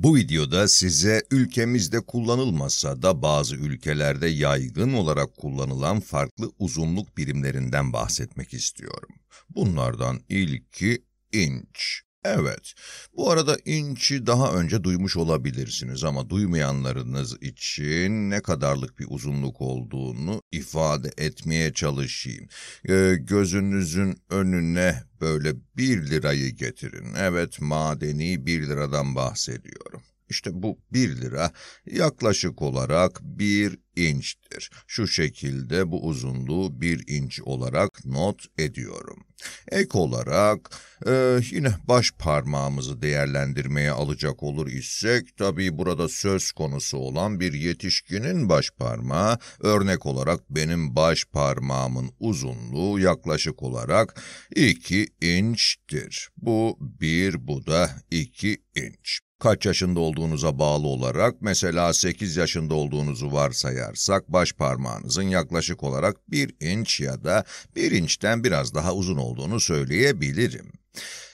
Bu videoda size ülkemizde kullanılmasa da bazı ülkelerde yaygın olarak kullanılan farklı uzunluk birimlerinden bahsetmek istiyorum. Bunlardan ilki inç. Evet, bu arada inç'i daha önce duymuş olabilirsiniz ama duymayanlarınız için ne kadarlık bir uzunluk olduğunu ifade etmeye çalışayım. Ee, gözünüzün önüne böyle 1 lirayı getirin. Evet, madeni 1 liradan bahsediyorum. İşte bu 1 lira yaklaşık olarak 1 inçtir. Şu şekilde bu uzunluğu 1 inç olarak not ediyorum. Ek olarak e, yine baş parmağımızı değerlendirmeye alacak olur isek, tabi burada söz konusu olan bir yetişkinin baş parmağı, örnek olarak benim baş parmağımın uzunluğu yaklaşık olarak 2 inçtir. Bu 1, bu da 2 inç kaç yaşında olduğunuza bağlı olarak mesela 8 yaşında olduğunuzu varsayarsak baş parmağınızın yaklaşık olarak 1 inç ya da 1 inçten biraz daha uzun olduğunu söyleyebilirim.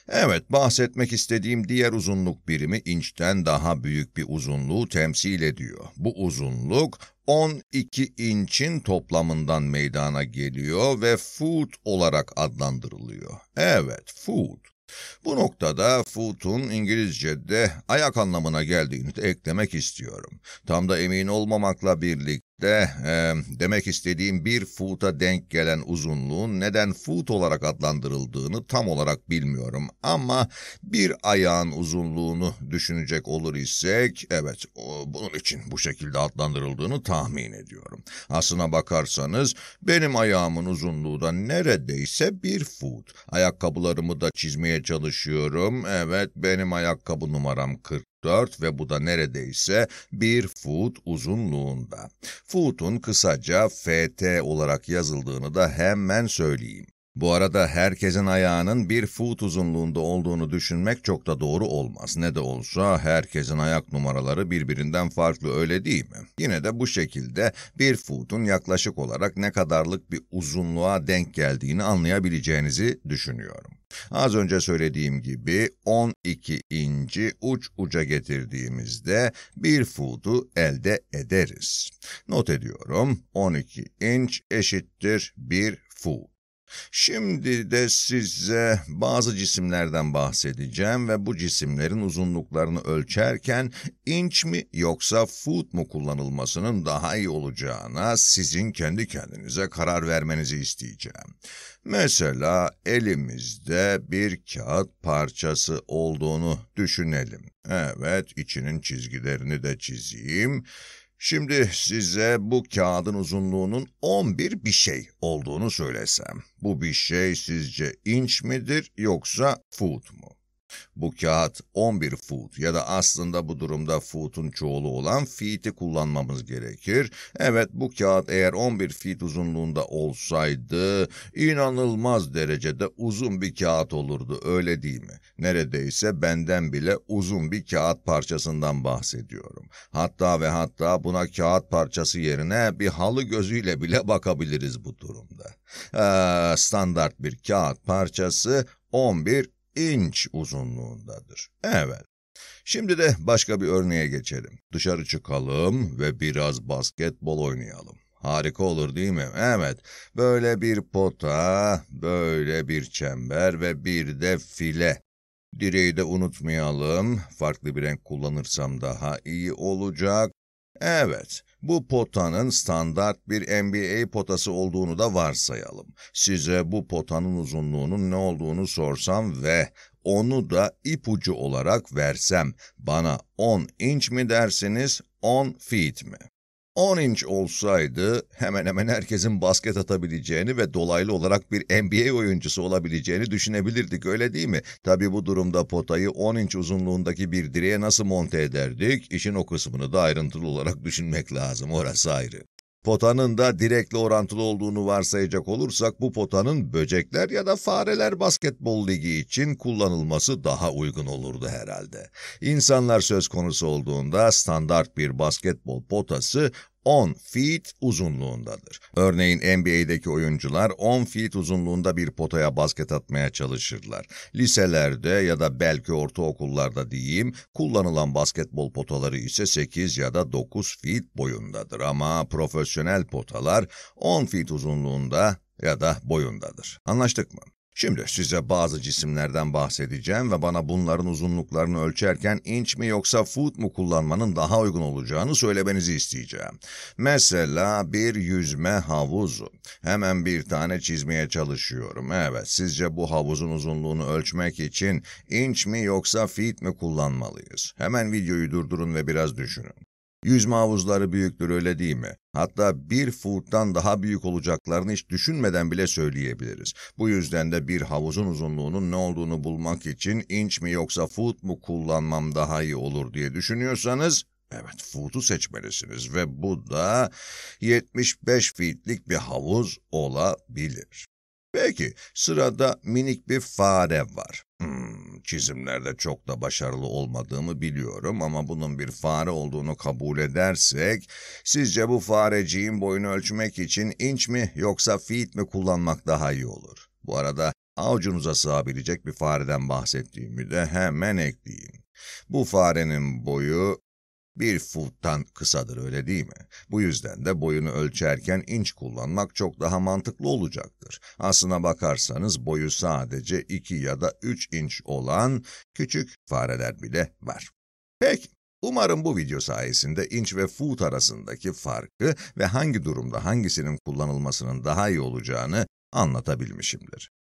Evet, bahsetmek istediğim diğer uzunluk birimi inçten daha büyük bir uzunluğu temsil ediyor. Bu uzunluk 12 inçin toplamından meydana geliyor ve foot olarak adlandırılıyor. Evet, foot. Bu noktada foot'un İngilizce'de ayak anlamına geldiğini de eklemek istiyorum. Tam da emin olmamakla birlikte de e, demek istediğim bir foota denk gelen uzunluğun neden foot olarak adlandırıldığını tam olarak bilmiyorum. Ama bir ayağın uzunluğunu düşünecek olur isek evet o, bunun için bu şekilde adlandırıldığını tahmin ediyorum. Aslına bakarsanız benim ayağımın uzunluğu da neredeyse bir foot. Ayakkabılarımı da çizmeye çalışıyorum. Evet benim ayakkabı numaram 40 dört ve bu da neredeyse bir foot uzunluğunda. Foot'un kısaca FT olarak yazıldığını da hemen söyleyeyim. Bu arada herkesin ayağının bir foot uzunluğunda olduğunu düşünmek çok da doğru olmaz. Ne de olsa herkesin ayak numaraları birbirinden farklı öyle değil mi? Yine de bu şekilde bir foot'un yaklaşık olarak ne kadarlık bir uzunluğa denk geldiğini anlayabileceğinizi düşünüyorum. Az önce söylediğim gibi 12 inci uç uca getirdiğimizde bir foot'u elde ederiz. Not ediyorum 12 inç eşittir 1 foot. Şimdi de size bazı cisimlerden bahsedeceğim ve bu cisimlerin uzunluklarını ölçerken inç mi yoksa foot mu kullanılmasının daha iyi olacağına sizin kendi kendinize karar vermenizi isteyeceğim. Mesela elimizde bir kağıt parçası olduğunu düşünelim. Evet, içinin çizgilerini de çizeyim. Şimdi size bu kağıdın uzunluğunun 11 bir şey olduğunu söylesem, bu bir şey sizce inç midir yoksa foot mu? Bu kağıt 11 foot ya da aslında bu durumda foot'un çoğulu olan feet'i kullanmamız gerekir. Evet bu kağıt eğer 11 feet uzunluğunda olsaydı inanılmaz derecede uzun bir kağıt olurdu öyle değil mi? Neredeyse benden bile uzun bir kağıt parçasından bahsediyorum. Hatta ve hatta buna kağıt parçası yerine bir halı gözüyle bile bakabiliriz bu durumda. Ee, standart bir kağıt parçası 11 inç uzunluğundadır. Evet. Şimdi de başka bir örneğe geçelim. Dışarı çıkalım ve biraz basketbol oynayalım. Harika olur değil mi? Evet. Böyle bir pota, böyle bir çember ve bir de file. Direği de unutmayalım. Farklı bir renk kullanırsam daha iyi olacak. Evet, bu potanın standart bir NBA potası olduğunu da varsayalım. Size bu potanın uzunluğunun ne olduğunu sorsam ve onu da ipucu olarak versem bana 10 inç mi dersiniz, 10 feet mi? 10 inç olsaydı hemen hemen herkesin basket atabileceğini ve dolaylı olarak bir NBA oyuncusu olabileceğini düşünebilirdik öyle değil mi? Tabii bu durumda potayı 10 inç uzunluğundaki bir direğe nasıl monte ederdik? İşin o kısmını da ayrıntılı olarak düşünmek lazım orası ayrı. Potanın da direkle orantılı olduğunu varsayacak olursak bu potanın böcekler ya da fareler basketbol ligi için kullanılması daha uygun olurdu herhalde. İnsanlar söz konusu olduğunda standart bir basketbol potası 10 feet uzunluğundadır. Örneğin NBA'deki oyuncular 10 feet uzunluğunda bir potaya basket atmaya çalışırlar. Liselerde ya da belki ortaokullarda diyeyim, kullanılan basketbol potaları ise 8 ya da 9 feet boyundadır ama profesyonel potalar 10 feet uzunluğunda ya da boyundadır. Anlaştık mı? Şimdi size bazı cisimlerden bahsedeceğim ve bana bunların uzunluklarını ölçerken inç mi yoksa foot mu kullanmanın daha uygun olacağını söylemenizi isteyeceğim. Mesela bir yüzme havuzu. Hemen bir tane çizmeye çalışıyorum. Evet, sizce bu havuzun uzunluğunu ölçmek için inç mi yoksa feet mi kullanmalıyız? Hemen videoyu durdurun ve biraz düşünün. Yüzme havuzları büyüktür öyle değil mi? Hatta bir foottan daha büyük olacaklarını hiç düşünmeden bile söyleyebiliriz. Bu yüzden de bir havuzun uzunluğunun ne olduğunu bulmak için inç mi yoksa foot mu kullanmam daha iyi olur diye düşünüyorsanız Evet, foot'u seçmelisiniz ve bu da 75 feetlik bir havuz olabilir. Peki, sırada minik bir fare var. Hmm, çizimlerde çok da başarılı olmadığımı biliyorum ama bunun bir fare olduğunu kabul edersek, sizce bu fareciğin boyunu ölçmek için inç mi yoksa feet mi kullanmak daha iyi olur? Bu arada avucunuza sığabilecek bir fareden bahsettiğimi de hemen ekleyeyim. Bu farenin boyu bir futtan kısadır öyle değil mi? Bu yüzden de boyunu ölçerken inç kullanmak çok daha mantıklı olacaktır. Aslına bakarsanız boyu sadece 2 ya da 3 inç olan küçük fareler bile var. Peki. Umarım bu video sayesinde inç ve foot arasındaki farkı ve hangi durumda hangisinin kullanılmasının daha iyi olacağını anlatabilmişimdir.